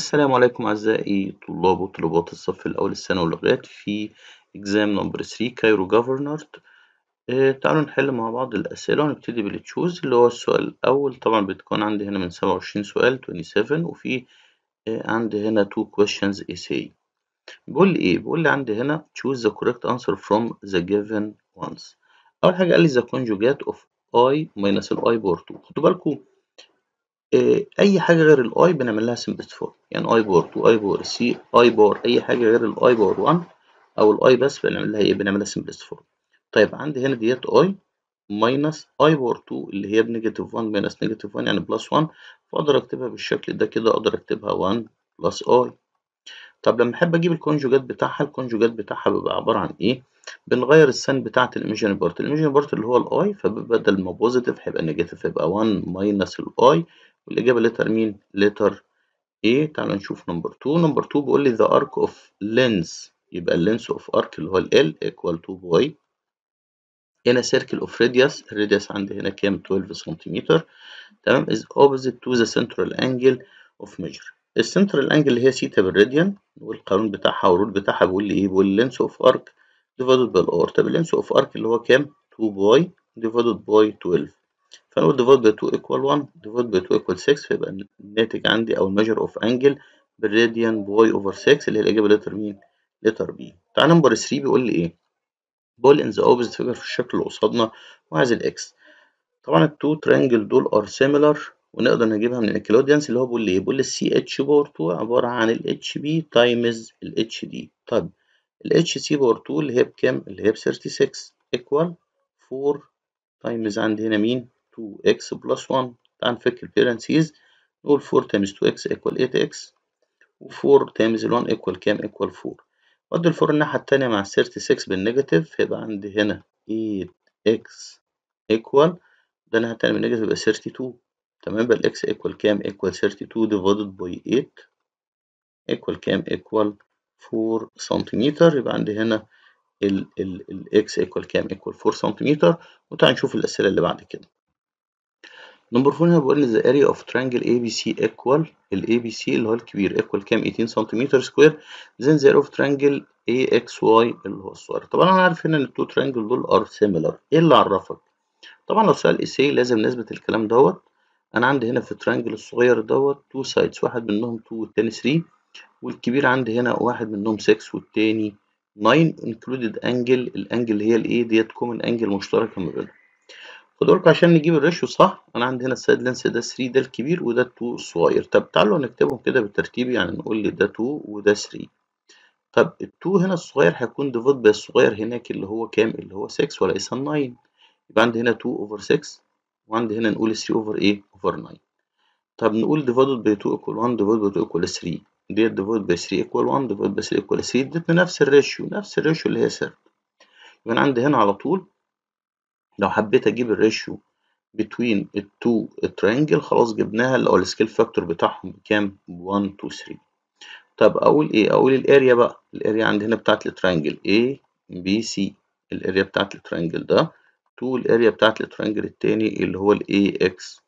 السلام عليكم أعزائي طلاب وطلبات الصف الأول السنة اللغات في إكزام نمبر 3 كايرو جافرنرد آه تعالوا نحل مع بعض الأسئلة ونبتدي بالتشوز اللي هو السؤال الأول طبعا بتكون عندي هنا من 27 سؤال 27 وفي آه عندي هنا two questions essay بيقول لي إيه؟ بيقول لي عندي هنا choose the correct answer from the given ones أول حاجة قال لي the conjugate of i minus ال i بور 2 خدوا بالكم آه، اي حاجه غير الاي بنعمل لها فور يعني اي بور 2 اي بور سي اي بور اي حاجه غير الاي بور 1 او الاي بس بنعمل لها ايه بنعمل لها فور طيب عندي هنا ديت اي ماينس اي بور 2 اللي هي بنيجاتيف 1 ماينس نيجاتيف 1 يعني بلس 1 فاقدر اكتبها بالشكل ده كده اقدر اكتبها 1 بلس اي طب لما احب اجيب الكونجوجات بتاعها الكونجوجات بتاعها بيبقى عباره عن ايه بنغير السن بتاعه الايميجن بارت الايميجن بارت اللي هو الاي فبدل ما بوزيتيف هيبقى نيجاتيف هيبقى 1 ماينس الاي والإجابة لتر مين؟ لتر A تعالوا نشوف نمبر 2 نمبر 2 بيقول لي the arc of lens يبقى اللينس اوف arc اللي هو ال L equal to باي هنا circle of radius radius عندي هنا كام 12 سنتيمتر تمام is opposite to the central angle of measure السنترال انجل اللي هي سيتا بالراديان والقانون بتاعها والرول بتاعها بيقول لي ايه بيقول لينس اوف ارك divided by R طب اللينس اوف ارك اللي هو كام 2 باي divided باي 12 فلو divide by 2 equal 1 divide by 2 equal 6 فيبقى الناتج عندي أو الميجر أوف أنجل بالراديان باي أوفر 6 اللي هي الإجابة لتر مين؟ لتر بي. تعالى نمبر 3 بيقول لي إيه؟ بول إن ذا أوبزيت فيجر في الشكل اللي قصادنا وعايز الإكس. طبعا التو ترانجل دول ار سيميلار ونقدر نجيبها من الكلوديانس اللي هو بيقول لي إيه؟ بيقول لي السي اتش باور 2 عبارة عن ال بي تايمز ال دي. طب ال سي باور 2 اللي هي بكام؟ اللي هي ب 36 ايكوال 4 تايمز عندي هنا مين؟ 2x بلس 1 تعال نفك البيرنسيز نقول 4 times 2x equal 8x و 4 times 1 equal كام equal 4 ودي الفور الناحية التانية مع 36 بالنيجاتيف هيبقى عندي هنا 8x equal ده الناحية التانية بالنيجاتيف يبقى 32 تمام يبقى الاكس equal كام equal 32 divided by 8 equal كام equal 4 سنتيمتر يبقى عندي هنا ال ال ال x equal كام equal 4 سنتيمتر وتعال نشوف الأسئلة اللي بعد كده نمبر 4 هنا بيقول لي the area of triangle ABC equal ال ABC اللي هو الكبير equal كام 18 سنتيمتر سكوير then the area of triangle AXY اللي هو الصغير طبعا انا عارف هنا ان التو ترانجل دول ار سيميلر ايه اللي عرفك؟ طبعا لو سؤال اي لازم نثبت الكلام دوت انا عندي هنا في الترانجل الصغير دوت تو سايدز واحد منهم 2 والتاني 3 والكبير عندي هنا واحد منهم 6 والتاني 9 انكلودد انجل الانجل اللي هي الايه ديت كومن انجل مشتركه ما بينهم خدوا بالكم عشان نجيب الريشيو صح انا عندي هنا السايد لينس ده 3 ده الكبير وده 2 الصغير طب تعالوا نكتبهم كده بالترتيب يعني نقول ده 2 وده 3 طب ال 2 هنا الصغير هيكون ديفيد باي الصغير هناك اللي هو كام اللي هو 6 ولا 9 يبقى عندي هنا 2 اوفر 6 وعندي هنا نقول 3 اوفر ايه اوفر 9 طب نقول divided باي 2 ايكوال 1 divided باي 2 ايكوال 3 ديت divided باي 3 ايكوال 1 divided باي 3 ايكوال 3 ادتني نفس الريشيو نفس الريشيو اللي هي سر يبقى انا عندي هنا على طول لو حبيت اجيب الريشيو between التو ترينجل خلاص جبناها اللي هو السكيل فاكتور بتاعهم بكام 1 2 3 طب اقول ايه اقول الاريا بقى الاريا عندنا بتاعت الترينجل A B C الاريا بتاعت الترينجل ده تو الاريا بتاعت الترينجل التاني اللي هو ال اكس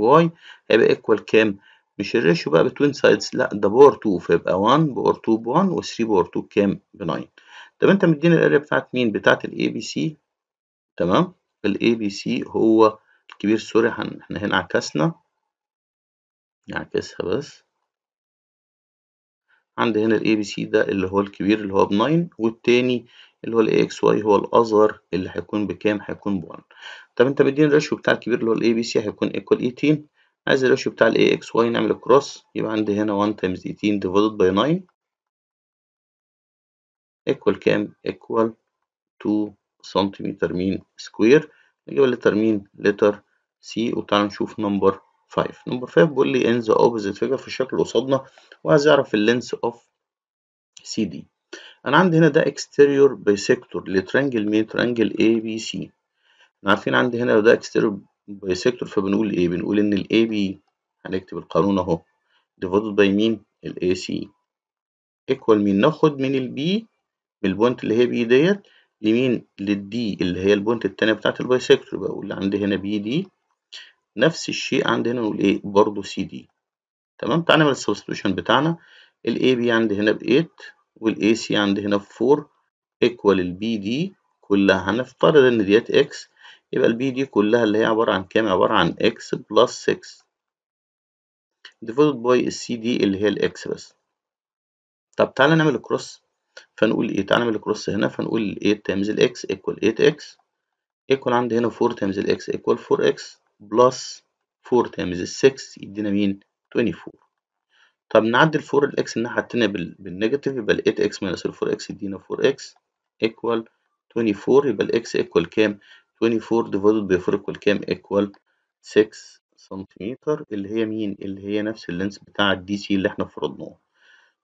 Y هيبقى ايكوال كام مش الريشيو بقى بتوين سايدز لا ده باور 2 فيبقى 1 باور 2 ب 1 و3 باور 2 بكام ب 9 طب انت مديني الاريا بتاعت مين بتاعت الاي بي سي تمام الاي بي سي هو الكبير سوري احنا هنا عكسنا نعكسها بس عندي هنا الاي بي سي ده اللي هو الكبير اللي هو ب 9 والتاني اللي هو الاي اكس واي هو الاصغر اللي هيكون بكام هيكون ب1 طب انت مديني الراشيو بتاع الكبير اللي هو الاي بي سي هيكون equal 18 عايز الراشيو بتاع الاي اكس واي نعمل كروس يبقى عندي هنا 1 times 18 divided by 9 equal كام equal 2 سنتيمتر مين سكوير نجيب لتر مين لتر سي وتعالى نشوف نمبر 5 نمبر 5 بيقول لي ان ذا اوبوزيت فيجر في الشكل اللي قصادنا وعايز اعرف اللينس اوف سي دي انا عندي هنا ده اكستيريور بايسيكتور لترانجل مين ترانجل اي بي سي احنا عارفين عندي هنا ده اكستيريور بايسيكتور فبنقول ايه بنقول ان الاي بي هنكتب القانون اهو ديفايدد باي مين الاي سي ايكوال مين ناخد من البي من البوينت اللي هي بي ديت يمين للدي اللي هي البوينت التانية بتاعة البايسكتور بقى واللي عندي هنا بي دي نفس الشيء عندي هنا نقول ايه برضه سي دي تمام تعالى نعمل السبستيوشن بتاعنا الاي بي عندي هنا ب 8 والاي سي عندي هنا ب 4 ايكوال البي دي كلها هنفترض ان ديت اكس يبقى البي دي كلها اللي هي عبارة عن كام عبارة عن اكس بلس 6 ديفايد باي السي دي اللي هي الاكس بس طب تعالى نعمل الكروس فنقول ايه تعالى نعمل كروس هنا فنقول 8 تايمز الاكس ايكوال 8 اكس ايكوال عندي هنا 4 تايمز الاكس ايكوال 4 اكس بلس 4 تايمز 6 يدينا مين 24 طب نعدل 4 الاكس الناحيه التانيه بالنيجاتيف يبقى ال 8 اكس ماينس ال 4 اكس يدينا 4 اكس ايكوال 24 يبقى الاكس ايكوال كام 24 ديفايدد باي 4 ايكوال كام ايكوال 6 سنتيمتر اللي هي مين اللي هي نفس اللينس بتاع الدي سي اللي احنا فرضناه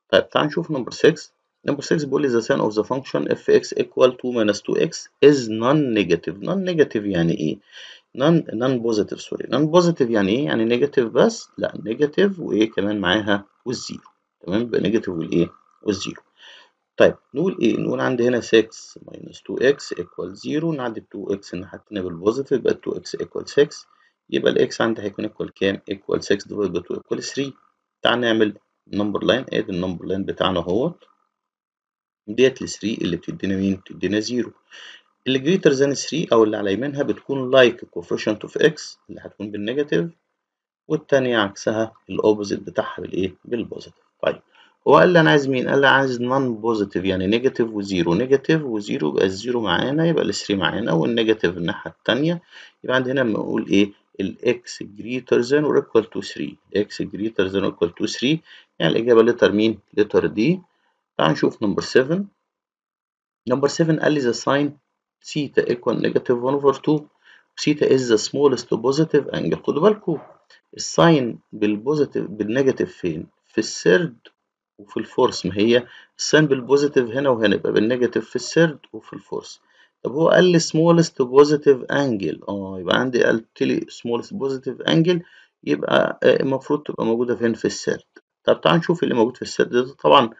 طيب تعال نشوف نمبر 6 Number 6 بيقول لي the sine of the function fx equal to minus 2x is non-negative. Non-negative يعني إيه؟ non, non-positive سوري. Non-positive يعني ايه non positive سوري non positive يعني ايه يعني negative بس؟ لا negative وإيه كمان معاها؟ والزيرو. تمام؟ يبقى negative والإيه؟ والزيرو. طيب نقول إيه؟ نقول عندي هنا 6 minus 2x equal 0 نعدي 2x حطينا بالبوزيتيف يبقى 2x equal 6 يبقى الإكس عندي هيكون equal كام؟ equal 6 divided by 2 equal 3. تعال نعمل number line. إيه النمبر لاين بتاعنا اهوت. ديت ال 3 اللي بتدينا مين؟ بتدينا 0 اللي جريتر ذان 3 او اللي على يمينها بتكون لايك كوفيشنت اوف اكس اللي هتكون بالنيجاتيف والتانية عكسها الاوبوزيت بتاعها بالايه؟ بالبوزيتيف طيب هو قال لي انا عايز مين؟ قال لي عايز نون بوزيتيف يعني نيجاتيف وزيرو نيجاتيف وزيرو يبقى الزيرو معانا يبقى ال 3 معانا والنيجاتيف الناحية التانية يبقى عندنا لما نقول ايه؟ الاكس جريتر ذان اور ايكوال تو 3 اكس جريتر ذان ايكوال تو 3 يعني الاجابة لتر مين؟ لتر دي تعال نشوف نمبر 7 نمبر 7 قال لي ذا ساين ثيتا ايكوال نيجاتيف 1 اوفر 2 وثيتا از ذا سمولست بوزيتيف انجل خدوا بالكم الساين بالبوزيتيف بالنيجاتيف فين في الثيرد وفي الفورس ما هي الساين بالبوزيتيف هنا وهنا يبقى بالنيجاتيف في الثيرد وفي الفورس طب هو قال لي سمولست بوزيتيف انجل اه يبقى عندي قالت لي سمولست بوزيتيف انجل يبقى آه، المفروض تبقى موجودة فين في الثيرد طب تعال نشوف اللي موجود في الثيرد ده طبعا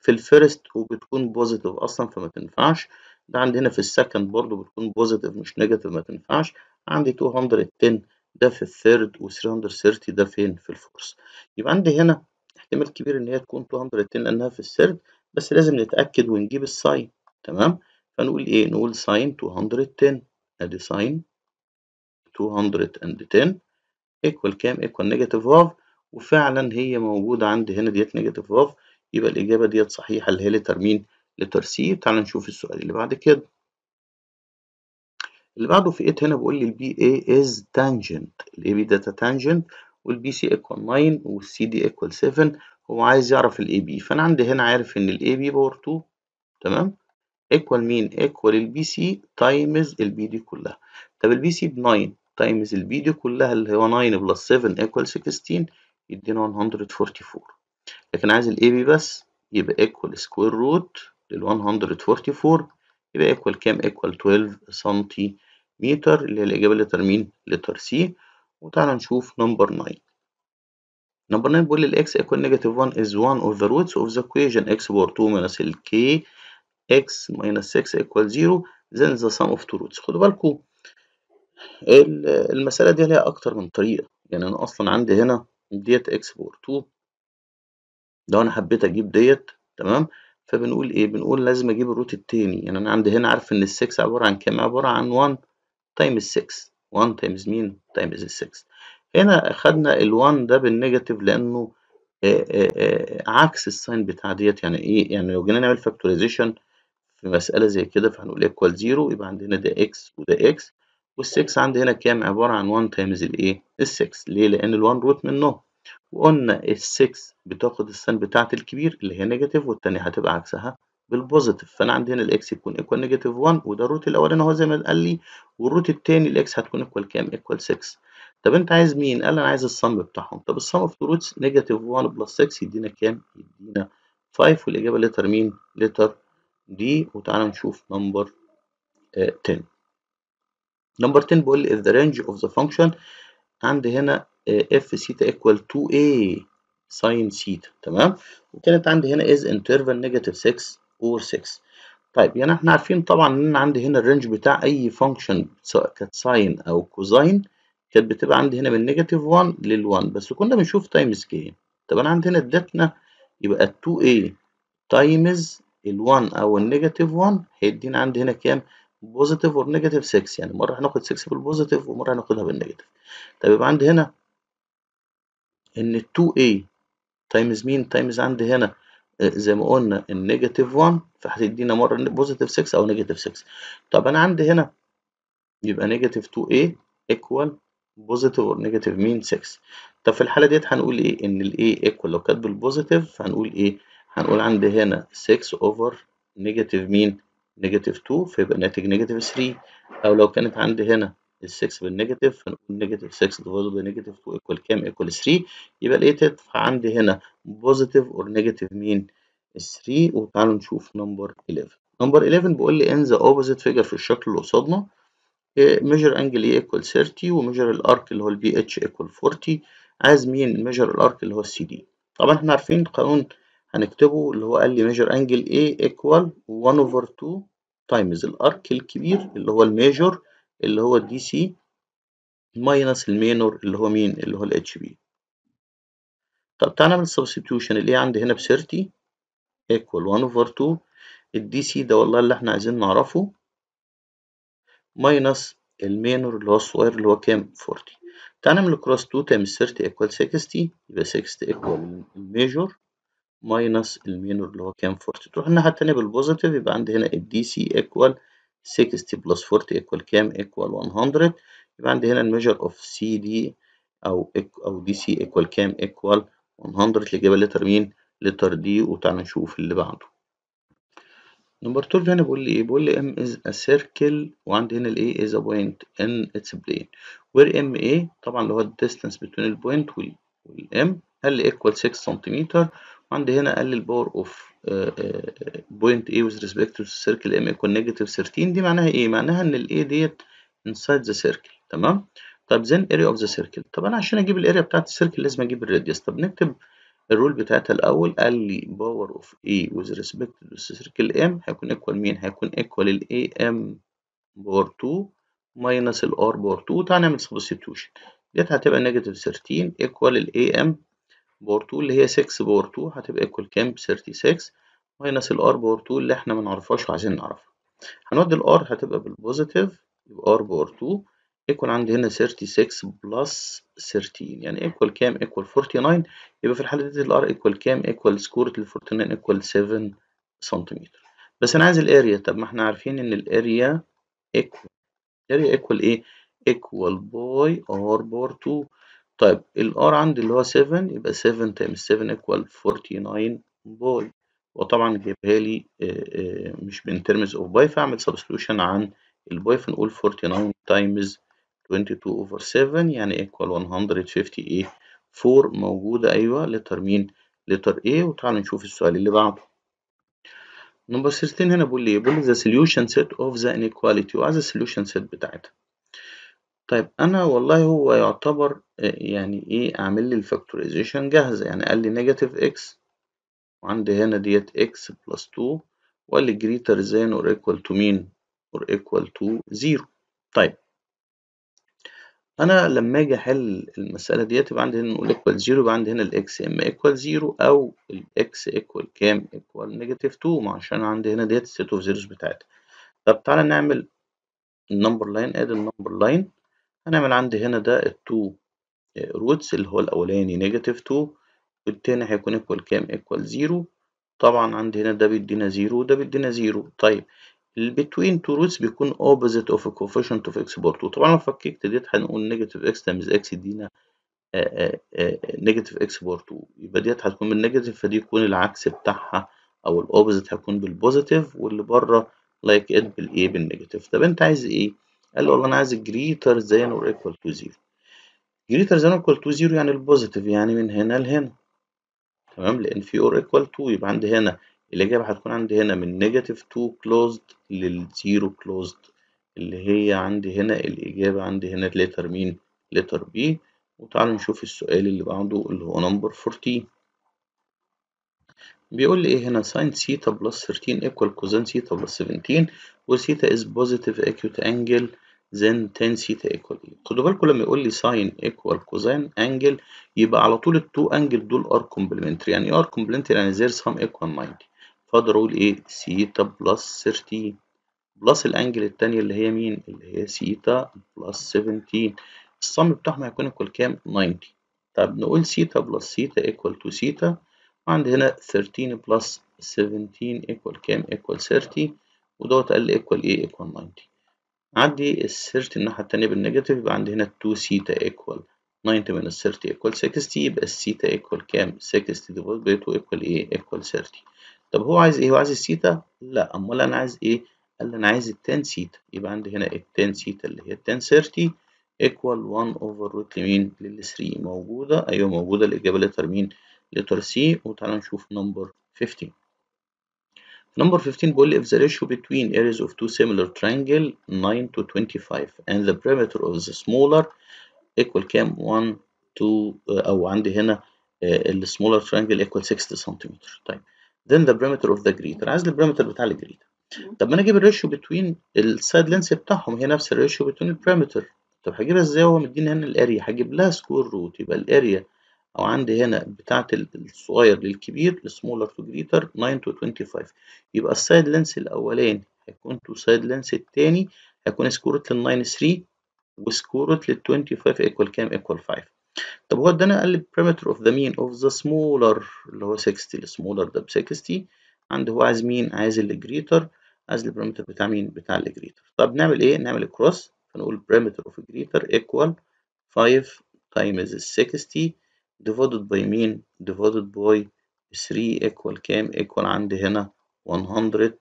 في الفيرست وبتكون بوزيتيف اصلا فما تنفعش ده عندنا في السكند برضو بتكون بوزيتيف مش نيجاتيف ما تنفعش عندي 210 ده في الثيرد و 330 ده فين في الفورس يبقى عندي هنا احتمال كبير ان هي تكون 210 لانها في الثيرد بس لازم نتاكد ونجيب الساين تمام فنقول ايه نقول ساين 210 ادي ساين 210 ايكوال كام ايكوال نيجاتيف هاف وفعلا هي موجوده عندي هنا ديت نيجاتيف هاف يبقى الإجابة ديت صحيحة اللي هي لتر مين؟ لتر سي تعالى نشوف السؤال اللي بعد كده اللي بعده في 8 هنا بيقول لي البي اي از تانجنت الاي بي داتا تانجنت والبي سي ايكوال 9 والسي دي ايكوال 7 هو عايز يعرف الاي بي فانا عندي هنا عارف ان الاي بي باور 2 تمام ايكوال مين ايكوال البي سي تايمز البي دي كلها طب البي سي ب 9 تايمز البي دي كلها اللي هو 9 بلس 7 ايكوال 16 يدينا 144 لكن عايز الاي بي بس يبقى ايكوال سكوير روت لل 144 يبقى ايكوال كام ايكوال 12 سنتيمتر اللي هي الاجابه اللي ترمين لتر سي وتعالى نشوف نمبر 9 نمبر 9 بيقول لي ايكوال نيجاتيف 1 از 1 اوف ذا روتس اوف ذا equation اكس باور 2 ماينس ال اكس ماينس 6 ايكوال 0 زين ذا سم اوف تو روتس خدوا بالكم المسألة دي ليها أكتر من طريقة يعني أنا أصلا عندي هنا ديت اكس باور 2 لو انا حبيت اجيب ديت تمام فبنقول ايه بنقول لازم اجيب الروت التاني يعني انا عندي هنا عارف ان السكس 6 عباره عن كام عباره عن 1 تايمز 6 1 تايمز مين تايمز ال 6 هنا اخدنا ال 1 ده بالنيجاتيف لانه آآ آآ عكس الساين بتاع ديت يعني ايه يعني لو جينا نعمل فاكتورايزيشن في مساله زي كده فهنقول ايكوال 0 يبقى عندنا ده اكس وده اكس وال 6 عندي هنا كام عباره عن 1 تايمز الايه ال 6 إيه؟ ليه لان ال 1 روت منه وقلنا ال6 بتاخد السن بتاعت الكبير اللي هي نيجاتيف والتانية هتبقى عكسها بالبوزيتيف فانا عندي هنا الاكس يكون ايكوال نيجاتيف 1 وده الروت الاولاني هو زي ما قال لي والروت التاني الاكس هتكون ايكوال كام؟ ايكوال 6 طب انت عايز مين؟ قال انا عايز الصم بتاعهم طب الصم اوف روتس نيجاتيف 1 بلس 6 يدينا كام؟ يدينا 5 والاجابه لتر مين؟ لتر دي وتعالى نشوف نمبر 10 نمبر 10 بيقول لي اف ذا رينج اوف ذا فانكشن عندي هنا اف ثيتا ايكوال 2a ساين ثيتا تمام وكانت عندي هنا از انترفال نيجاتيف 6 اور 6 طيب يعني احنا عارفين طبعا ان انا عندي هنا الرينج بتاع اي فانكشن سواء كانت ساين او كوزاين كانت بتبقى عندي هنا من نيجاتيف 1 لل 1 بس كنا بنشوف تايم سكيل طب انا عندي هنا ادتنا يبقى 2a تايمز ال 1 او النيجاتيف 1 هيدينا عندي هنا كام؟ بوزيتيف اور نيجاتيف 6 يعني مره هناخد 6 بالبوزيتيف ومره هناخدها بالنيجاتيف طب يبقى عندي هنا ان 2a تايمز مين تايمز عندي هنا آه، زي ما قلنا النيجاتيف 1 فهتدينا مره بوزيتيف 6 او نيجاتيف 6 طب انا عندي هنا يبقى نيجاتيف 2a ايكوال بوزيتيف اور نيجاتيف مين 6 طب في الحاله ديت هنقول ايه ان الاي ايكوال لو كاتب البوزيتيف هنقول ايه هنقول عندي هنا 6 اوفر نيجاتيف مين نيجاتيف 2 فيبقى ناتج نيجاتيف 3 او لو كانت عندي هنا ال 6 بالنيجاتيف فنقول نيجاتيف 6 ديفايد باي نيجاتيف 2 ايكوال كام ايكوال 3 يبقى لقيت عندي هنا بوزيتيف اور نيجاتيف مين 3 وتعالوا نشوف نمبر 11 نمبر 11 بيقول لي ان ذا اوبوزيت فيجر في الشكل اللي قصادنا ميجر انجل اي ايكوال 30 وميجر الارك اللي هو البي اتش ايكوال 40 عايز مين ميجر الارك اللي هو السي دي طبعا احنا عارفين قانون هنكتبه اللي هو قال لي ميجر انجل اي ايكوال 1 اوفر 2 تايمز الارك الكبير اللي هو الميجر اللي هو الدي سي ماينس المينور اللي هو مين اللي هو الاتش بي طب تعالى نعمل سبستيوشن اللي هي عندي هنا ب 30 ايكوال 1 اوفر 2 الدي سي ده والله اللي احنا عايزين نعرفه ماينس المينور اللي هو الصغير اللي هو كام 40 تعالى نعمل كروس 2 تايمز 30 ايكوال 60 يبقى 60 ايكوال الميجور ماينس المينور اللي هو كام 40 تروح الناحية الثانيه بالبوزيتيف يبقى عندي هنا الدي سي ايكوال 60 بلس 40 ايكوال كام ايكوال 100 يبقى عندي هنا الميجر اوف سي دي او او دي سي ايكوال كام ايكوال 100 اللي جايبه لتر مين لتر دي وتعالى نشوف اللي بعده نمبر 12 هنا بيقول لي ايه بيقول لي ام از ا سيركل وعندي هنا الايه از ا بوينت ان اتس بلين وير ام ايه طبعا اللي هو الديستانس بين البوينت والام قال ايكوال 6 سنتيمتر عندي هنا قال لي الباور اوف بوينت اي وذ ريسبكت تو السيركل ام ايكوال نيجاتيف 13 دي معناها ايه؟ معناها ان ال ديت انسايد ذا سيركل تمام؟ طب زين اريا اوف ذا سيركل طب انا عشان اجيب الاريا بتاعت السيركل لازم اجيب الراديوس طب نكتب الرول بتاعتها الاول قال لي باور اوف اي وذ ريسبكت تو السيركل ام هيكون ايكوال مين؟ هيكون ايكوال ال ام باور 2 ماينس ال باور 2 تعالى نعمل سبستيتيوشن ديت هتبقى نيجاتيف 13 ايكوال ال ام بور 2 اللي هي 6 بور 2 هتبقى ايكوال كام 36 ماينس الار بور 2 اللي احنا ما نعرفهاش وعايزين نعرفها هنودي الار هتبقى بالبوزيتيف يبقى ار بور 2 ايكوال عندي هنا 36 بلس 13 يعني ايكوال كام ايكوال 49 يبقى في الحاله دي الار ايكوال كام ايكوال سكورة ال 49 ايكوال 7 سنتيمتر بس انا عايز الاريا طب ما احنا عارفين ان الاريا ايكوال الاريا ايكوال ايه ايكوال باي ار بور 2 طيب الار عندي اللي هو 7 يبقى 7 تايمز 7 ايكوال 49 باي وطبعا جايبها لي آه، آه، مش من ترمز اوف باي فاعمل سبستيوشن عن الباي فنقول 49 تايمز 22 اوفر 7 يعني ايكوال 150 4 موجودة ايوه لتر مين لتر A وتعالى نشوف السؤال اللي بعده نمبر 16 هنا بيقول لي بيقول لي ذا سوليوشن سيت اوف ذا انيكواليتي وعايز السوليوشن سيت بتاعتها طيب أنا والله هو يعتبر آه، يعني إيه عامل لي الفاكتوريزيشن جاهزة، يعني قال لي نيجاتيف اكس وعندي هنا ديت اكس بلس 2 وقال لي جريتر زان اور ايكوال تو مين؟ اور ايكوال تو 0 طيب أنا لما آجي أحل المسألة ديت يبقى عندي هنا نقول ايكوال 0 يبقى عندي هنا الاكس يا إما ايكوال 0 أو الاكس ايكوال كام؟ ايكوال نيجاتيف 2 ما عشان عندي هنا ديت الset اوف زيروز بتاعتها. طب تعالى نعمل النمبر لاين آدي النمبر لاين هنعمل عندي هنا ده التو روتس اللي هو الأولاني نيجاتيف تو والتاني هيكون ايكوال كام ايكوال زيرو طبعا عندي هنا ده بيدينا زيرو وده بيدينا زيرو طيب البتوين تو روتس بيكون opposite of a coefficient of x بار طبعا لو فككت ديت هنقول نيجاتيف اكس تايمز اكس يدينا نيجاتيف اكس بار يبقى ديت هتكون بالنيجاتيف فدي يكون العكس بتاعها او الاوبوزيت هيكون بالبوزيتيف واللي بره لايك ات بالايه بالنيجاتيف طب انت عايز ايه قال لي والله انا عايز جريتر than اور ايكوال تو زيرو جريتر than or equal تو زيرو يعني البوزيتيف يعني من هنا لهنا تمام لان في اور ايكوال تو يبقى عندي هنا الاجابه هتكون عندي هنا من نيجاتيف تو كلوزد للزيرو كلوزد اللي هي عندي هنا الاجابه عندي هنا ليتر مين ليتر بي وتعالوا نشوف السؤال اللي بعده اللي هو نمبر 14 بيقول لي ايه هنا ساين ثيتا بلس 13 ايكوال كوزين ثيتا بلس 17 وثيتا از بوزيتيف اكيوت انجل زين 10 ثيتا ايكوال ايه خدوا بالكم لما يقول لي ساين ايكوال كوزين انجل يبقى على طول التو انجل دول ار كومبلمنتري يعني ار إيه كومبلمنتري يعني زير سام ايكوال 90 فاقدر اقول ايه ثيتا بلس 13 بلس الانجل الثانيه اللي هي مين اللي هي ثيتا بلس 17 الصم بتاعهم هيكون ايكوال كام 90 طب نقول ثيتا بلس ثيتا ايكوال تو ثيتا وعندي هنا 13 بلس 17 ايكوال كام ايكوال 30 ودوت قال لي ايكوال ايه ايكوال 90 عندي ال 30 الناحية التانية بالنيجاتيف يبقى عندي هنا 2 سيتا ايكوال 90 minus 30 ايكوال 60 يبقى الثيتا ايكوال كام؟ 60 divided بيتو 2 ايه؟ ايكوال 30 طب هو عايز ايه؟ هو عايز الثيتا؟ لا امال انا عايز ايه؟ قال لي انا عايز ال 10 ثيتا يبقى عندي هنا ال 10 ثيتا اللي هي 10 30 equal 1 over root لمين؟ لل 3 موجودة ايوه موجودة الاجابة لتر مين؟ letter C وتعالى نشوف number 15 number 15 بيقول if the ratio between areas of two similar triangle 9 to 25 and the perimeter of the smaller equal كام 1 to آه، او عندي هنا آه، smaller triangle equal 60 سنتيمتر طيب then the perimeter of the greater عايز البريمتر بتاع الجريتر طب ما انا اجيب الريشيو بتوين السايد لينس بتاعهم هي نفس الريشيو بتوين البريمتر طب هجيبها ازاي وهو مديني هنا الاريا هجيب لها سكوير روت يبقى الاريا او عندي هنا بتاعه الصغير للكبير السمولر تو جريتر 9 تو 25 يبقى السايد لينس الاولاني هيكون تو سايد لينس الثاني هيكون سكورت لل 9 3 وسكورت لل 25 ايكوال كام ايكوال 5 طب هو ادانا قال لي perimeter اوف ذا مين اوف ذا سمولر اللي هو 60 السمولر ده ب 60 عنده هو عايز مين عايز الجريتر عايز البريمتر بتاع مين بتاع الجريتر طب نعمل ايه نعمل كروس فنقول بريمتر اوف جريتر ايكوال 5 تايمز 60 divided by مين divided by 3 equal كام equal عندي هنا 100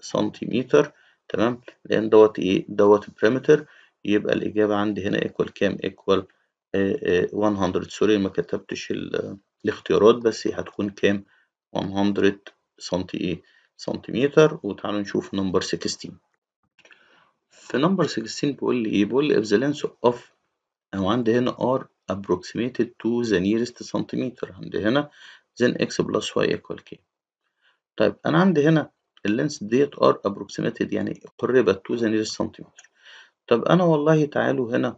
سنتيمتر تمام لان دوت ايه دوت البريمتر يبقى الاجابه عندي هنا equal كام equal 100 آه، آه، سوري ما كتبتش آه، الاختيارات بس هتكون كام 100 سنتي ايه سنتيمتر وتعالوا نشوف نمبر 16 في نمبر 16 بيقول لي ايه بيقول لي ابزالانس اوف او عندي هنا ار approximated to the nearest centimeter عندي هنا then x plus y equal k طيب أنا عندي هنا اللينس ديت ار approximated يعني قربت to the nearest centimeter طب أنا والله تعالوا هنا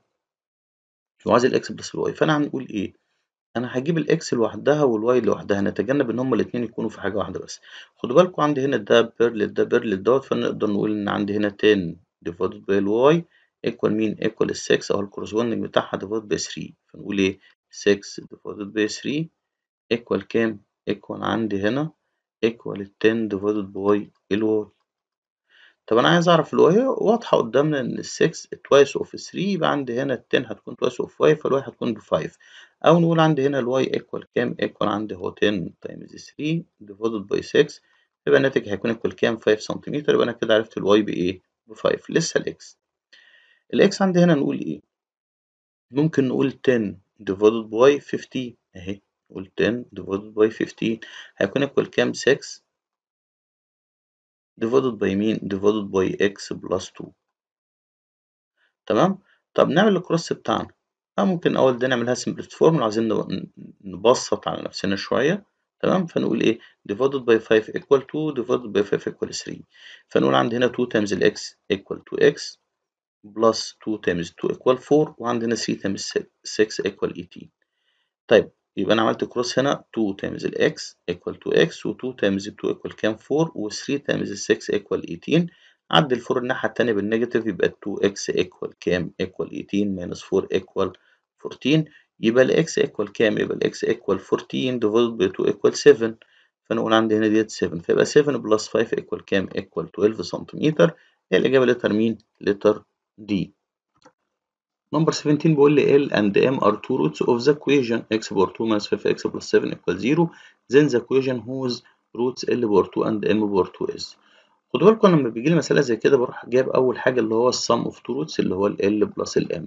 وعايز الاكس بلس الواي فأنا هنقول إيه انا هجيب الاكس لوحدها والواي لوحدها نتجنب ان هما الاتنين يكونوا في حاجه واحده بس خدوا بالكم عندي هنا ده بيرلت ده بيرلت دوت فنقدر نقول ان عندي هنا 10 ديفايدد باي الواي ايكوال مين ايكوال ال 6 او الكورسبوندنج بتاعها ديفايد باي 3 فنقول ايه 6 ديفايدد باي 3 ايكوال كام ايكوال عندي هنا ايكوال ال 10 ديفايدد باي الواي طب انا عايز اعرف الواي واضحه قدامنا ان ال 6 توايس اوف 3 يبقى عندي هنا ال 10 هتكون توايس اوف 5 فالواي هتكون ب 5 او نقول عندي هنا الواي ايكوال كام ايكوال عندي هو 10 تايمز 3 ديفايدد باي 6 يبقى الناتج هيكون ايكوال كام 5 سنتيمتر يبقى انا كده عرفت الواي بايه ب 5 لسه الاكس الاكس عندي هنا نقول ايه ممكن نقول 10 divided by 15 اهي نقول 10 divided by 15 هيكون ايكوال كام 6 divided by مين divided by x plus 2 تمام طب نعمل الكروس بتاعنا أو آه، ممكن أول ده نعملها simplest formula عايزين نبسط على نفسنا شوية تمام فنقول إيه divided by 5 equal 2 divided by 5 equal 3 فنقول عندي هنا 2 times ال x equal to x بلس 2 تايمز 2 ايكوال 4 وعندنا 3 تايمز 6 ايكوال 18 طيب يبقى انا عملت كروس هنا 2 تايمز الاكس ايكوال 2x و2 تايمز 2 ايكوال كام 4 و3 تايمز 6 ايكوال 18 عدل 4 الناحية التانية بالنيجاتيف يبقى 2x ايكوال كام ايكوال 18 ماينس 4 ايكوال 14 يبقى الاكس ايكوال كام يبقى الاكس ايكوال 14 ديفولد ب 2 ايكوال 7 فنقول عندي هنا ديت 7 فيبقى 7 بلس 5 ايكوال كام ايكوال 12 سنتيمتر الإجابة لتر مين؟ لتر D. Number 17 بيقول لي L and M are two roots of the equation x power 2 minus 5x plus 7 equals 0 then the equation whose roots L power 2 and M power 2 is خدوا بالكم لما بيجي لي مسألة زي كده بروح جايب أول حاجة اللي هو السم اوف تو roots اللي هو ال L plus ال M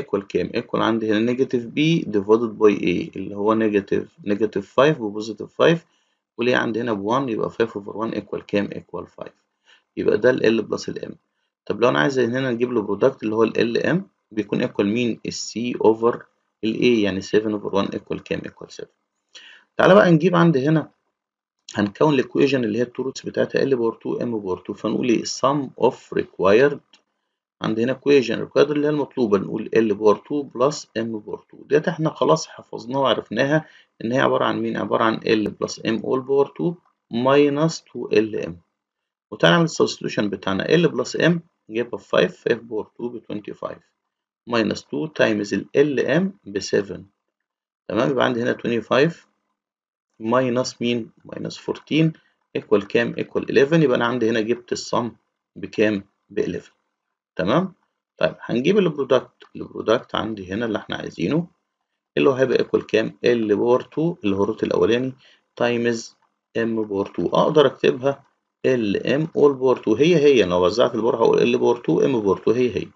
equal كام؟ equal عندي هنا negative B divided by A اللي هو negative negative 5 وبوزيتيف 5 وليه عندي هنا ب 1 يبقى 5 over 1 equal كام؟ equal 5 يبقى ده ال L plus ال M طب لو انا عايز هنا نجيب له برودكت اللي هو ال ام بيكون ايكوال مين السي اوفر الاي يعني 7 اوفر 1 ايكوال كام ايكوال 7 تعالى بقى نجيب عند هنا هنكون الايكويشن اللي هي التو بتاعتها ال باور 2 ام باور 2 فنقول ايه السم اوف ريكوايرد عند هنا equation required اللي هي المطلوبة نقول L بور 2 بلس M بور 2 ديت احنا خلاص حفظناها وعرفناها إن هي عبارة عن مين؟ عبارة عن L بلس M all بور 2 ماينس 2 LM وتعالى نعمل السبستيوشن بتاعنا L بلس M جيب 5 5 باور 2 ب 25 ماينس 2 تايمز ال ال ام ب 7 تمام يبقى عندي هنا 25 ماينس مين ماينس 14 ايكوال كام ايكوال 11 يبقى انا عندي هنا جبت الصم بكام ب 11 تمام طيب هنجيب البرودكت البرودكت عندي هنا اللي احنا عايزينه اللي هو هيبقى ايكوال كام ال باور 2 الهروت الاولاني تايمز ام باور 2 اقدر اكتبها ال ام اول بور 2 هي هي انا وزعت البور هقول ال بور 2 ام بور 2 هي هي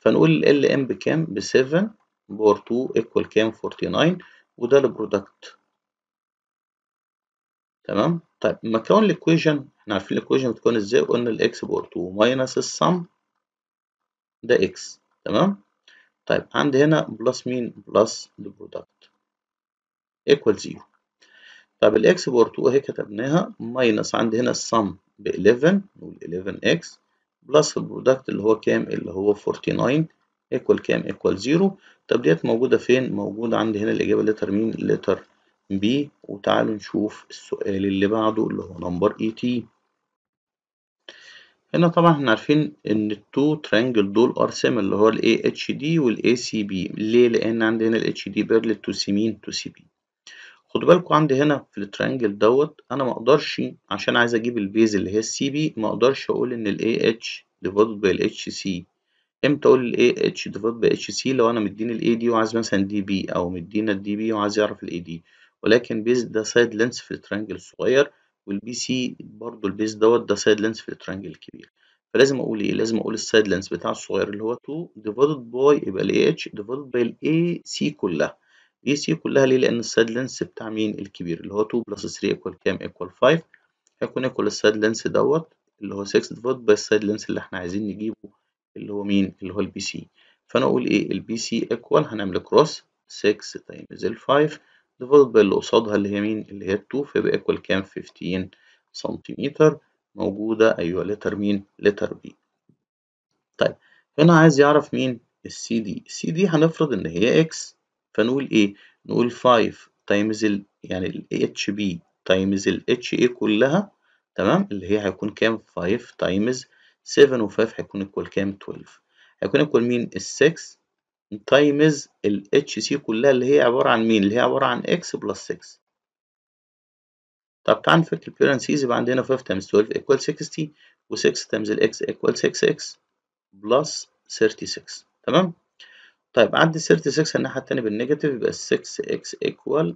فنقول ال ام بكام ب 7 بور 2 ايكوال كام 49 وده البرودكت تمام طيب مكون الايكويشن احنا عارفين الايكويشن بتكون ازاي قلنا الاكس بور 2 ماينس السم ده اكس تمام طيب عندي هنا بلس مين بلس البرودكت ايكوال 0 طب الاكس بور 2 اهي كتبناها ماينس عندي هنا السم ب 11 نقول 11 اكس بلس البرودكت اللي هو كام اللي هو 49 ايكوال كام ايكوال 0 طب ديت موجوده فين موجوده عندي هنا الاجابه لتر مين لتر بي وتعالوا نشوف السؤال اللي بعده اللي هو نمبر اي تي هنا طبعا احنا عارفين ان التو ترانجل دول ار سيم اللي هو الاي اتش دي والاي سي بي ليه لان عندي هنا الاتش دي بيرلت تو سي مين تو سي بي خدوا بالكم عندي هنا في الترينجل دوت انا ما اقدرش عشان عايز اجيب البيز اللي هي السي بي ما اقدرش اقول ان الاي اتش ديفايد باي الاتش سي امتى اقول الاي اتش ديفايد باي اتش سي لو انا مديني الاي دي وعايز مثلا دي بي او مدينا الدي بي وعايز يعرف الاي دي ولكن بيز ده سايد لينس في الترينجل الصغير والبي سي برضو البيز دوت ده سايد لينس في الترينجل الكبير فلازم اقول ايه لازم اقول السايد لينس بتاع الصغير اللي هو 2 ديفايد باي يبقى الاي اتش ديفايد باي الاي سي كلها بي سي كلها ليه لأن السايد لينس بتاع مين الكبير اللي هو 2 بلس 3 ايكوال كام ايكوال 5 هيكون ايكوال السايد لينس دوت اللي هو 6 ديفايد باي السايد لينس اللي احنا عايزين نجيبه اللي هو مين اللي هو البي سي فانا اقول ايه البي سي ايكوال هنعمل كروس 6 تايمز ال 5 ديفايد باي اللي قصادها اللي هي مين اللي هي 2 فيبقى ايكوال كام 15 سنتيمتر موجودة أيوة لتر مين؟ لتر بي. طيب هنا عايز يعرف مين؟ السي دي، السي دي هنفرض إن هي إكس فنقول ايه نقول 5 تايمز ال يعني ال HB تايمز ال HA كلها تمام اللي هي هيكون كام 5 تايمز 7 و5 هيكون ايكوال كام 12 هيكون ايكوال مين ال 6 تايمز ال HC كلها اللي هي عبارة عن مين اللي هي عبارة عن X بلس 6 طب تعال نفك البيرنسيز يبقى عندنا 5 تايمز 12 ايكوال 60 و6 تايمز الاكس X ايكوال 6X بلس 36 تمام طيب عندي 36 الناحية التانية بالنيجاتيف يبقى 6x equal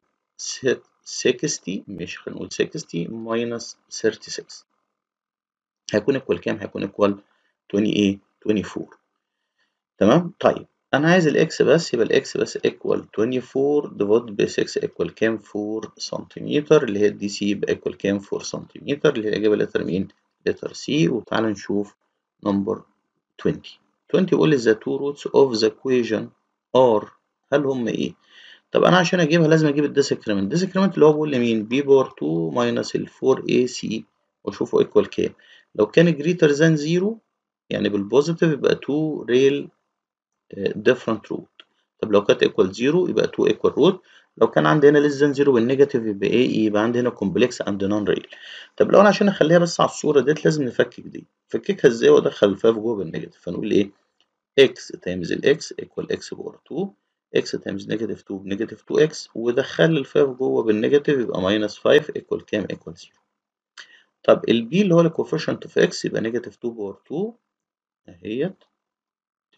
60 مش خلينا نقول 60 minus 36 هيكون equal كام؟ هيكون equal 28 24 تمام؟ طيب أنا عايز x بس يبقى x بس equal 24 divided by 6 equal كام؟ 4 سنتيمتر اللي هي الدي dc يبقى equal كام؟ 4 سنتيمتر اللي هي الإجابة لتر مين؟ لتر c وتعالى نشوف نمبر 20 20 يقول لي the two roots of the equation are هل هم ايه؟ طب انا عشان اجيبها لازم اجيب الديسكريمنت الديسكريمنت اللي هو بيقول لي مين بي باور 2 ماينس ال 4 اي سي واشوفه ايكوال كام لو كان جريتر ذان زيرو يعني بالبوزيتيف يبقى 2 ريل ديفرنت روت طب لو كانت ايكوال زيرو يبقى 2 ايكوال روت لو كان عندي هنا less than والنيجاتيف يبقى ايه يبقى عندي هنا complex and non real طب لو انا عشان اخليها بس على الصوره ديت لازم نفكك دي نفككها ازاي وادخل الفاف جوه بالنيجاتيف فنقول ايه x تايمز ال x equal x باور 2 x تايمز نيجاتيف 2 بنيجاتيف 2x ودخل الفاف جوه بالنيجاتيف يبقى minus 5 equal كام equal 0 طب البي اللي هو الكوفيشنت اوف اكس يبقى نيجاتيف 2 باور 2 اهيت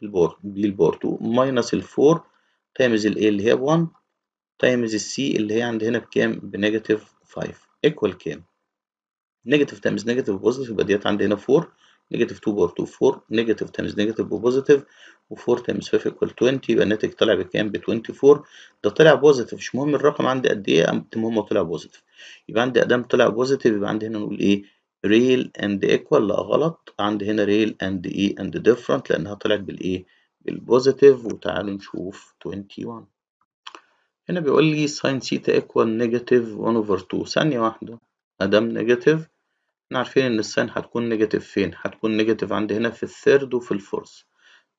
البور بي البور 2 ماينس ال 4 تايمز ال اللي هي ب 1 تايمز السي اللي هي عند هنا بكام بنيجاتيف 5 ايكوال كام نيجاتيف تايمز نيجاتيف بوزيتيف يبقى ديت عندنا هنا 4 نيجاتيف 2 باور 2 4 نيجاتيف تايمز نيجاتيف بوزيتيف و4 تايمز 5 ايكوال 20 يبقى الناتج طلع بكام ب 24 ده طلع بوزيتيف مش مهم الرقم عندي قد ايه المهم هو طلع بوزيتيف يبقى عندي ادام طلع بوزيتيف يبقى عندي هنا نقول ايه ريل اند ايكوال لا غلط عندي هنا ريل اند ايه اند ديفرنت لانها طلعت بالايه بالبوزيتيف وتعالوا نشوف 21 هنا بيقول لي ساين سيتا ايكوال نيجاتيف 1 اوفر 2 ثانية واحدة ادام نيجاتيف احنا عارفين ان الساين هتكون نيجاتيف فين هتكون نيجاتيف عند هنا في الثيرد وفي الفورث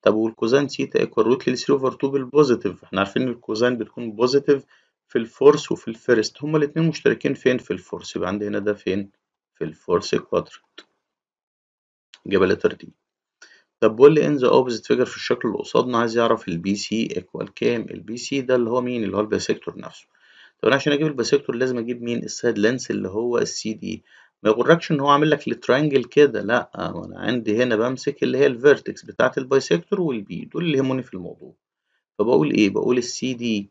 طب والكوزان سيتا ايكوال روت ل 3 اوفر 2 بالبوزيتيف احنا عارفين ان الكوزان بتكون بوزيتيف في الفورث وفي الفيرست هما الاتنين مشتركين فين في الفورث يبقى عند هنا ده فين في الفورث كوادرنت اجابه لتر دي طب بيقول لي ان ذا اوبزيت فيجر في الشكل اللي قصادنا عايز يعرف البي سي ايكوال كام البي سي ده اللي هو مين اللي هو البيسيكتور نفسه طب انا عشان اجيب البيسيكتور لازم اجيب مين السايد لينس اللي هو السي دي ما يغركش ان هو عامل لك التريانجل كده لا انا عندي هنا بمسك اللي هي الفيرتكس بتاعه البيسيكتور والبي دول اللي يهموني في الموضوع فبقول ايه بقول السي دي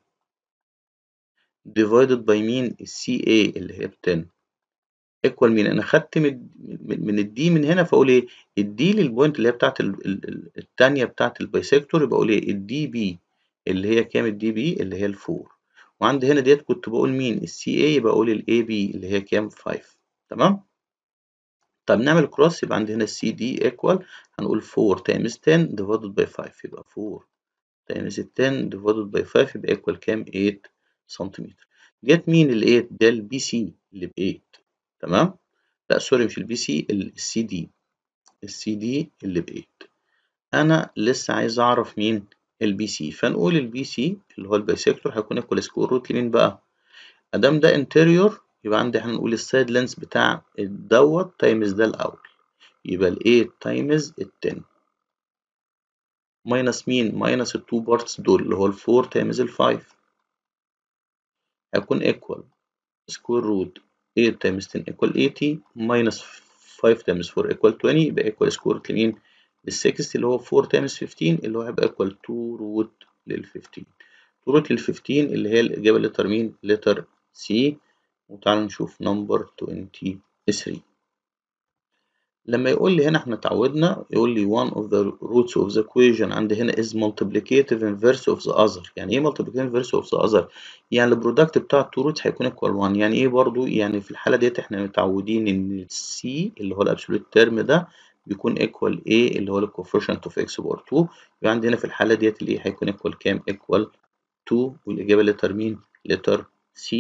ديفايدد باي مين السي اي اللي هي ب 10 ايكوال مين انا خدت من الدي من هنا فاقول ايه الدي للبوينت اللي هي بتاعت الثانيه بتاعت البايسيكتور يبقى اقول ايه الدي بي اللي هي كام الدي بي اللي هي الفور وعند هنا ديت كنت بقول مين السي اي يبقى اقول الاي بي اللي هي كام 5 تمام طب نعمل كروس يبقى عند هنا السي دي ايكوال هنقول 4 تايمز 10 ديفايدد باي 5 يبقى 4 تايمز 10 ديفايدد باي 5 يبقى ايكوال كام 8 سنتيمتر ديت مين ال 8 ده البي سي اللي ب 8 تمام لا سوري مش البي سي السي دي السي دي اللي بايد انا لسه عايز اعرف مين البي سي فنقول البي سي اللي هو البايسيكتور هيكون ايكوال سكوير روت لمين بقى ادام ده انتيريور يبقى عندي احنا نقول السايد لينس بتاع دوت تايمز ده الاول يبقى ال8 تايمز ال10 ماينس مين ماينس التو بارتس دول اللي هو ال4 تايمز ال5 هيكون ايكوال سكوير روت 8 times 10 equal 80 minus 5 times 4 equal 20 يبقى equal square root لمين؟ لل 6 اللي هو 4 times 15 اللي هو هيبقى equal 2 root لل 15 2 root لل 15 اللي هي الإجابة لتر مين؟ لتر سي وتعالوا نشوف نمبر 23 لما يقول لي هنا احنا تعودنا يقول لي one of the roots of the equation عندي هنا is multiplicative inverse of the other يعني ايه multiplicative inverse of the other يعني البرودكت بتاع التو روتس هيكون equal 1 يعني ايه برضو يعني في الحالة ديت احنا متعودين ان c اللي هو الابسولوت تيرم ده بيكون equal a اللي هو الكوفيشنت اوف x باور 2 يبقى عندنا في الحالة ديت ال هيكون equal كام equal 2 والاجابة لتر مين لتر c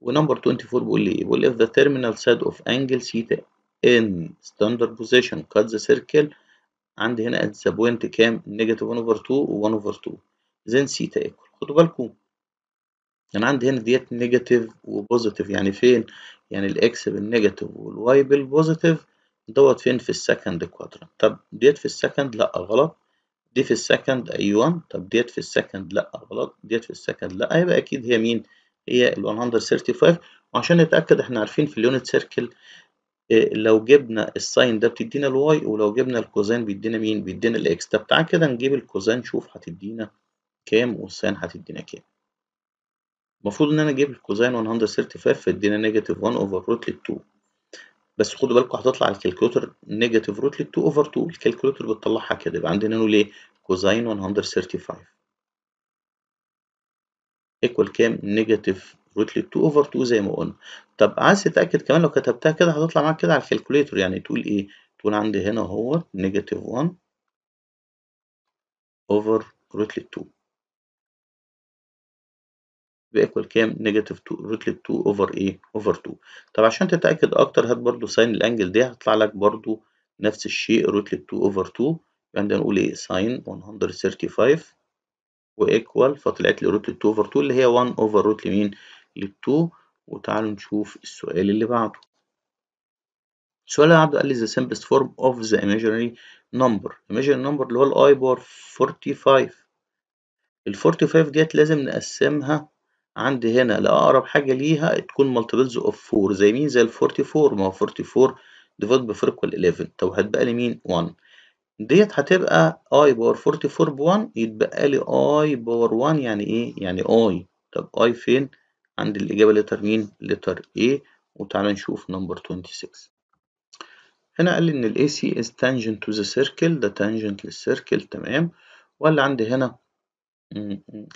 ونمبر 24 بيقول لي ايه بيقول if the terminal side of angle theta in standard position cut the circle عندي هنا at the point كام negative 1 over 2 و 1 over 2 then theta equal خدوا بالكم يعني عندي هنا ديت نيجاتيف وبوزيتيف يعني فين يعني الاكس بالنيجاتيف والواي بالبوزيتيف دوت فين في السكند كوادرانت طب ديت في السكند لا غلط دي في السكند ايوه طب ديت في السكند لا غلط ديت في السكند لا يبقى اكيد هي مين هي ال 135 وعشان نتاكد احنا عارفين في اليونت سيركل لو جبنا الساين ده بتدينا الواي ولو جبنا الكوزين بيدينا مين بيدينا الاكس طب تعال كده نجيب الكوزين شوف هتدينا كام والساين هتدينا كام المفروض ان انا اجيب الكوزين 135 فادينا نيجاتيف 1 اوفر روت 2 بس خدوا بالكم هتطلع على الكالكوليتر نيجاتيف روت 2 اوفر 2 الكالكوليتر بتطلعها كده يبقى عندنا نقول ايه كوزين 135 ايكوال كام نيجاتيف روتلي 2 اوفر 2 زي ما قلنا طب عايز تتاكد كمان لو كتبتها كده هتطلع معاك كده على الكالكوليتر يعني تقول ايه تقول عندي هنا هو نيجاتيف 1 اوفر روتلي 2 بيكوال كام نيجاتيف 2 روتلي 2 اوفر ايه اوفر 2 طب عشان تتاكد اكتر هات برضو ساين الانجل دي هتطلع لك برضو نفس الشيء روتلي 2 اوفر 2 عندنا نقول ايه ساين 135 وايكوال فطلعت لي روتلي 2 اوفر 2 اللي هي 1 اوفر روتلي مين للتو وتعالوا نشوف السؤال اللي بعده السؤال اللي بعده قال لي the simplest form of the imaginary number imaginary number اللي هو الاي باور 45 ال 45 ديت لازم نقسمها عند هنا لأقرب حاجة ليها تكون multiples of 4 زي مين زي ال 44 ما هو 44 divided بفريكوال 11 طب هتبقى لي مين 1 ديت هتبقى اي باور 44 ب 1 يتبقى لي اي باور 1 يعني ايه يعني اي طب اي فين عند الإجابة لتر مين؟ لتر A وتعالى نشوف نمبر 26 هنا قال لي إن ال AC is tangent to the circle ده tangent للسيركل تمام وقال لي عندي هنا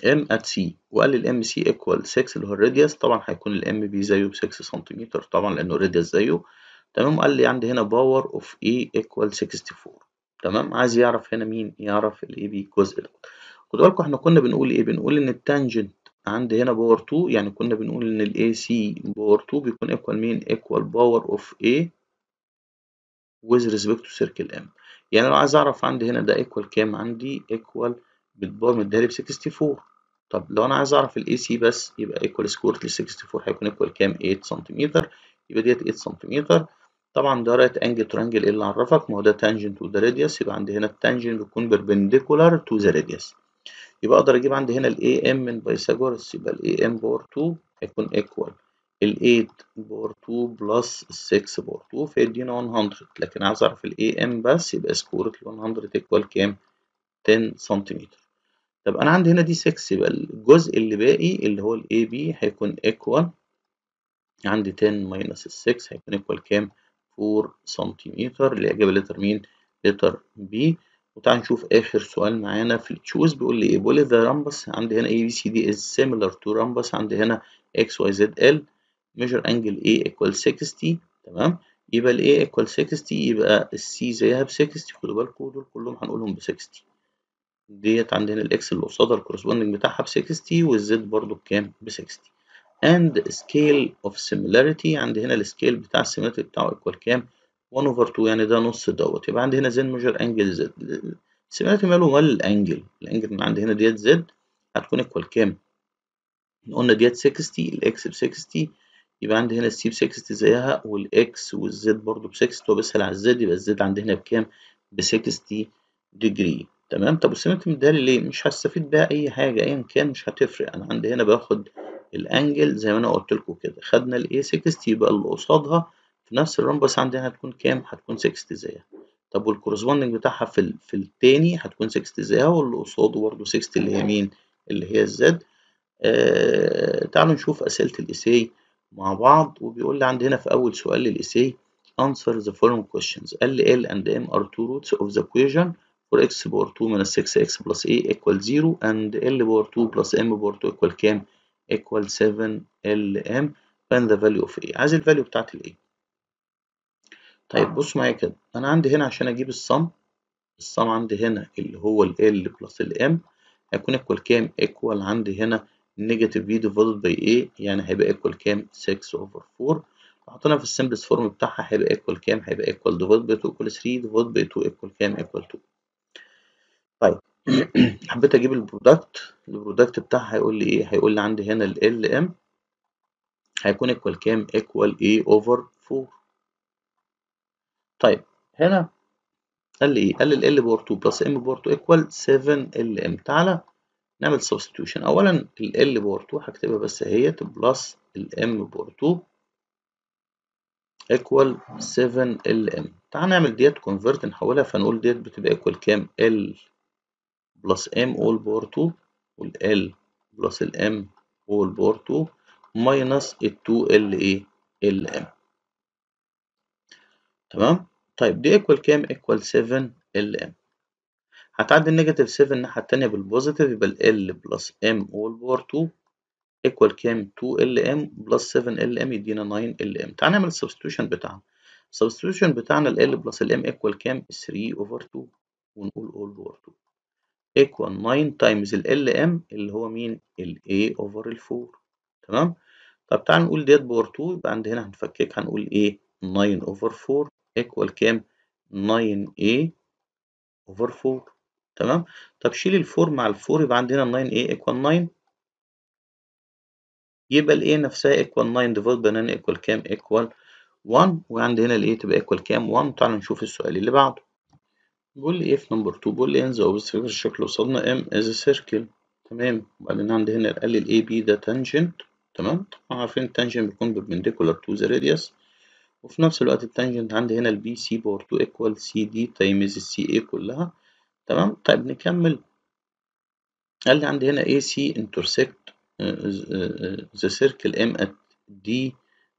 M at C وقال لي ال MC equal 6 اللي هو الراديوس طبعا هيكون ال MB زيه ب 6 سنتيمتر طبعا لأنه الراديوس زيه تمام قال لي عندي هنا باور اوف A equal 64 تمام عايز يعرف هنا مين يعرف ال AB جزء ده خدوا بالكم احنا كنا بنقول ايه بنقول ان التانجنت عندي هنا باور 2 يعني كنا بنقول ان الاي سي باور 2 بيكون ايكوال مين ايكوال باور اوف اي وذ ريسبكت تو سيركل ام يعني لو عايز اعرف عندي هنا ده ايكوال كام عندي ايكوال بالباور مديها لي ب 64 طب لو انا عايز اعرف الاي سي بس يبقى ايكوال سكوير ل 64 هيكون ايكوال كام 8 سنتيمتر يبقى ديت 8 سنتيمتر طبعا ده رايت انجل ترانجل ايه اللي عرفك ما هو ده تانجنت وده راديوس يبقى عندي هنا التانجنت بيكون بيربنديكولار تو ذا راديوس يبقى اقدر اجيب عندي هنا الاي ام من بايثاغورس يبقى الاي ام باور 2 هيكون ايكوال ال 8 باور 2 بلس 6 باور 2 فيدينا 100 لكن عايز اعرف الاي ام بس يبقى سكورة ال 100 ايكوال كام 10 سنتيمتر طب انا عندي هنا دي 6 يبقى الجزء اللي باقي اللي هو الاي بي هيكون ايكوال عندي 10 ماينس ال 6 هيكون ايكوال كام 4 سنتيمتر اللي هيجيب لتر مين لتر بي وتعال نشوف آخر سؤال معانا في التشوز بيقول لي إيه بيقول لي ذا رامبس عندي هنا اي بي سي دي از سيميلر تو رامبس عندي هنا اكس واي زد ال ميجر انجل اي ايكوال 60 تمام يبقى الاي ايكوال 60 يبقى السي زيها ب 60 خدوا بالكم دول كلهم هنقولهم ب 60 ديت عندي هنا الإكس اللي قصادها الكورسبوندنج بتاعها ب 60 والزد برضو بكام ب 60 and scale of similarity عندي هنا السكيل بتاع السيميلاريتي بتاعه ايكوال كام 0.5 1 اوفر 2 يعني ده نص دوت يبقى عندي هنا زين ميجر انجل زد سمعت ماله مال الانجل الانجل من عند هنا ديت زد هتكون ايكوال كام قلنا ديت 60 الاكس ب 60 يبقى عندي هنا السي ب 60 زيها والاكس والزد برضو ب 60 وبسهل على الزد يبقى الزد عندي هنا بكام ب 60 ديجري تمام طب والسمنت مدالي ليه مش هستفيد بيها اي حاجه ايا كان مش هتفرق انا عندي هنا باخد الانجل زي ما انا قلت لكم كده خدنا الاي 60 يبقى اللي قصادها في نفس الرومبس عندي هتكون كام هتكون 60 زيها طب والكورسبوندنج بتاعها في ال... في التاني هتكون 60 زيها واللي قصاده برضه 60 اللي هي مين اللي هي الزد آه... تعالوا نشوف اسئله الاسي مع بعض وبيقول لي عندي هنا في اول سؤال للاساي answer the following questions ال and m are two roots of the equation for x power 2 minus 6x plus a equal 0 and l power 2 plus m power 2 equal كام equal 7 lm find the value of a عايز الفاليو بتاعت الايه طيب بص معايا كده انا عندي هنا عشان اجيب الصم الصم عندي هنا اللي هو ال L بلس ال M هيكون ايكوال كام ايكوال عندي هنا نيجاتيف بي ديفايدد باي ايه يعني هيبقى ايكوال كام 6 اوفر 4 حطينا في السمبلس فورم بتاعها هيبقى ايكوال كام هيبقى ايكوال ديفايد باي 2 كل 3 ديفايد باي 2 ايكوال كام ايكوال 2 طيب حبيت اجيب البرودكت البرودكت بتاعها هيقول لي ايه هيقول لي عندي هنا ال ال ام هيكون ايكوال كام ايكوال اي اوفر 4 طيب هنا قال لي ايه؟ قال لي ال L بور 2 بلس ام بور 2 ايكوال 7 ال ام تعالى نعمل سبستيوشن اولا ال L بور 2 هكتبها بس اهيت بلس ال M بور 2 ايكوال 7 ال ام تعالى نعمل ديت كونفرت نحولها فنقول ديت بتبقى ايكوال كام؟ ال بلس ام اول بور 2 وال ال بلس ال M all بور 2 ماينس ال 2 ال ايه؟ ال ام تمام طيب دي ايكوال كام ايكوال 7 ال ام هتعدي النيجاتيف 7 الناحيه التانيه بالبوزيتيف يبقى ال بلس ام والباور 2 ايكوال كام 2 ال ام بلس 7 ال ام يدينا 9 ال ام تعال نعمل السبستيوشن بتاعنا السبستيوشن بتاعنا ال بلس ال ام ايكوال كام 3 اوفر 2 ونقول اول باور 2 ايكوال 9 تايمز ال ال ام اللي هو مين ال a اوفر ال 4 تمام طب تعال نقول ديت باور 2 يبقى عند هنا هنفكك هنقول ايه 9 اوفر 4 ايكوال كام 9a اوفر 4 تمام طب شيل ال 4 مع ال 4 يبقى عندنا 9a ايكوال 9 يبقى ال a نفسها ايكوال 9 ديفايد باي 9 ايكوال كام ايكوال 1 وعند هنا ال a تبقى ايكوال كام 1 تعالى نشوف السؤال اللي بعده بيقول لي if number 2 بيقول لي ان ذا اوبستكل الشكل وصلنا m is a circle تمام وبعدين عند هنا قال لي ال ab ده تانجنت تمام طبعا عارفين التانجنت بيكون perpendicular to the radius وفي نفس الوقت التانجنت عندي هنا البي سي باور 2 ايكوال سي دي تايمز السي اي كلها تمام طيب نكمل قال لي عندي هنا اي سي انترسكت ذا سيركل ام ات دي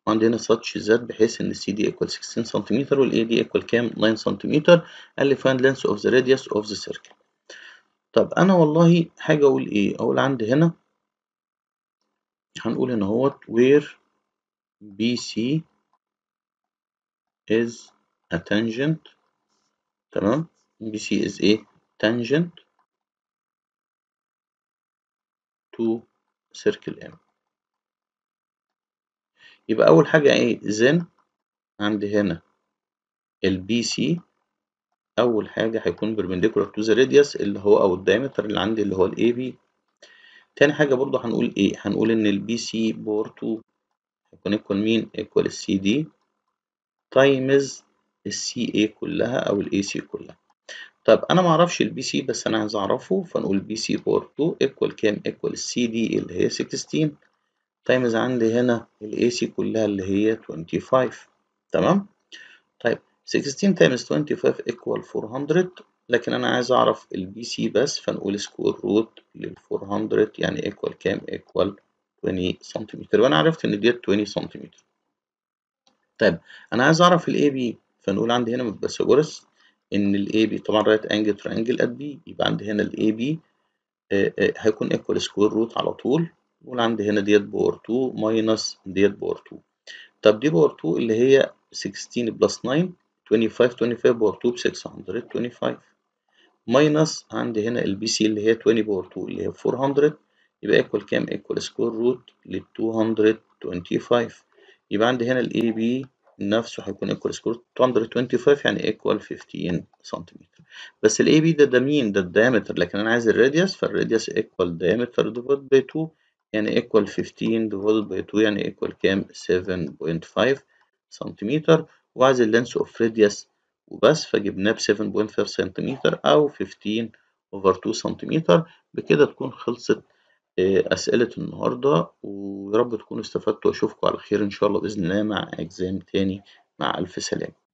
وعندي هنا ساتش زد بحيث ان السي دي ايكوال 16 سنتيمتر والاي دي ايكوال كام 9 سنتيمتر قال لي فايند لينث اوف ذا راديوس اوف ذا سيركل طب انا والله حاجه اقول ايه اقول عندي هنا هنقول هنا اهوت وير بي سي is a tangent تمام BC is a tangent to circle M يبقى أول حاجة إيه زن عند هنا ال BC أول حاجة هيكون perpendicular to the radius اللي هو أو الدايمتر اللي عندي اللي هو ال AB تاني حاجة برضو هنقول إيه هنقول إن ال BC بورتو هيكون equal مين equal CD تايمز السي اي كلها او الاي سي كلها طب انا ما اعرفش البي سي بس انا عايز اعرفه فنقول بي سي باور 2 ايكوال كام ايكوال السي دي اللي هي 16 تايمز عندي هنا الاي سي كلها اللي هي 25 تمام طيب 16 تايمز 25 ايكوال 400 لكن انا عايز اعرف البي سي بس فنقول سكوير روت لل 400 يعني ايكوال كام ايكوال 20 سنتيمتر وانا عرفت ان ديت 20 سنتيمتر طيب انا عايز اعرف الاي بي فنقول عندي هنا من بيثاغورس ان الاي بي طبعا رايت انجل ترانجل ات بي يبقى عندي هنا الاي آه، بي آه، هيكون ايكوال سكوير روت على طول نقول عندي هنا ديت باور 2 ماينس ديت باور 2 طب دي باور 2 اللي هي 16 بلس 9 25 25 باور 2 ب 625 ماينس عندي هنا البي سي اللي هي 20 باور 2 اللي هي 400 يبقى ايكوال كام ايكوال سكوير روت ل 225 يبقى عندي هنا الاي AB نفسه هيكون equal square 225 يعني equal 15 سنتيمتر بس الاي AB ده ده مين ده الدايمتر لكن أنا عايز الراديوس فالراديوس equal diameter ديفايد باي 2 يعني equal 15 ديفايد باي 2 يعني equal كام 7.5 سنتيمتر وعايز اللينس اوف راديوس وبس فجبناه ب 7.5 سنتيمتر أو 15 over 2 سنتيمتر بكده تكون خلصت آه، أسئلة النهاردة ويارب تكونوا استفدتوا أشوفكوا على خير إن شاء الله بإذن الله مع أجزام تاني مع ألف سلامة.